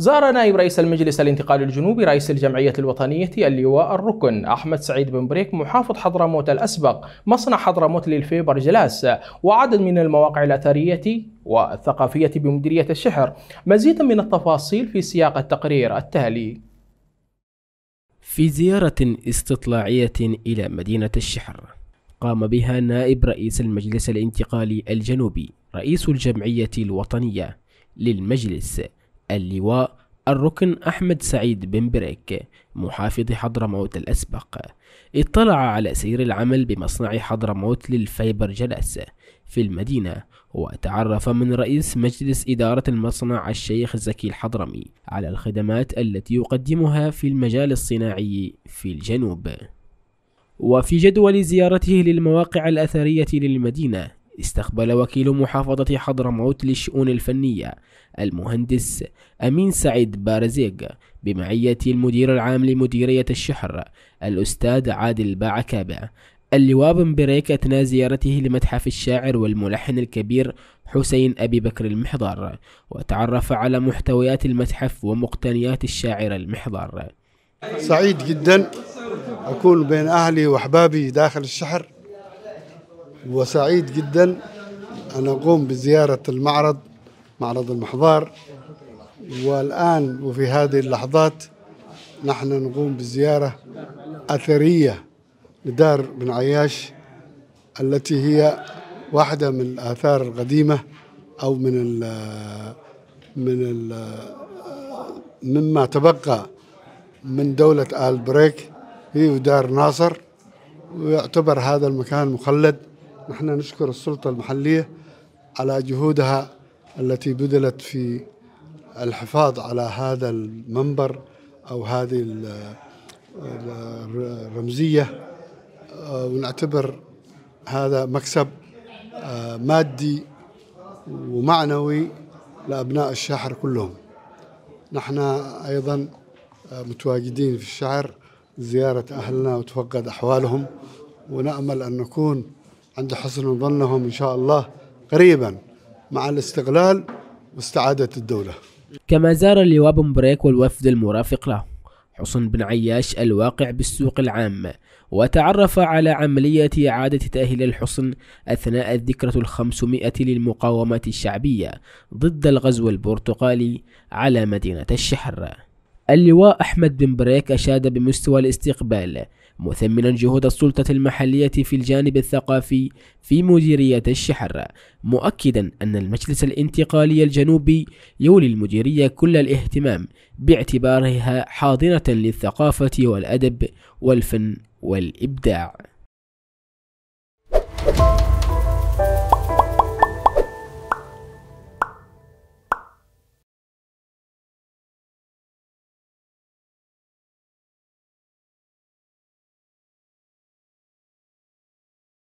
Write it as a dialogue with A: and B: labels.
A: زار نائب رئيس المجلس الانتقالي الجنوبي رئيس الجمعية الوطنية اللواء الركن أحمد سعيد بن بريك محافظ حضرموت الأسبق مصنع حضرموت للفيبر جلاس وعدد من المواقع الأثرية والثقافية بمديرية الشحر مزيدا من التفاصيل في سياق التقرير التالي في زيارة استطلاعية إلى مدينة الشحر قام بها نائب رئيس المجلس الانتقالي الجنوبي رئيس الجمعية الوطنية للمجلس اللواء الركن أحمد سعيد بن بريك محافظ حضرموت الأسبق اطلع على سير العمل بمصنع حضرموت للفايبر جلاس في المدينة وتعرف من رئيس مجلس إدارة المصنع الشيخ زكي الحضرمي على الخدمات التي يقدمها في المجال الصناعي في الجنوب وفي جدول زيارته للمواقع الأثرية للمدينة استقبل وكيل محافظة حضرموت للشؤون الفنية المهندس أمين سعيد بارزيق بمعية المدير العام لمديرية الشحر الأستاذ عادل باعكابة اللواء بن بريك أثناء زيارته لمتحف الشاعر والملحن الكبير حسين أبي بكر المحضار وتعرف على محتويات المتحف ومقتنيات الشاعر المحضار
B: سعيد جدا أكون بين أهلي وأحبابي داخل الشحر وسعيد جدا أن أقوم بزيارة المعرض معرض المحضار والآن وفي هذه اللحظات نحن نقوم بزيارة أثرية لدار بن عياش التي هي واحدة من الآثار القديمة أو من ال من ال مما تبقى من دولة آل بريك هي دار ناصر ويعتبر هذا المكان مخلد نحن نشكر السلطة المحلية على جهودها التي بذلت في الحفاظ على هذا المنبر أو هذه الرمزية آه، ونعتبر هذا مكسب آه، مادي ومعنوي لأبناء الشاحر كلهم نحن أيضا آه، متواجدين في الشعر زيارة أهلنا وتفقد أحوالهم ونأمل أن نكون عند حسن ظنهم إن شاء الله قريبا مع الاستقلال واستعادة الدولة
A: كما زار اللواء بريك والوفد المرافق له حسن بن عياش الواقع بالسوق العام وتعرف على عملية إعادة تأهيل الحصن أثناء الذكرى الخمسمائة للمقاومة الشعبية ضد الغزو البرتقالي على مدينة الشحر اللواء أحمد بن بريك أشاد بمستوى الاستقبال مثمنا جهود السلطة المحلية في الجانب الثقافي في مديرية الشحر مؤكدا أن المجلس الانتقالي الجنوبي يولي المديرية كل الاهتمام باعتبارها حاضنة للثقافة والأدب والفن والإبداع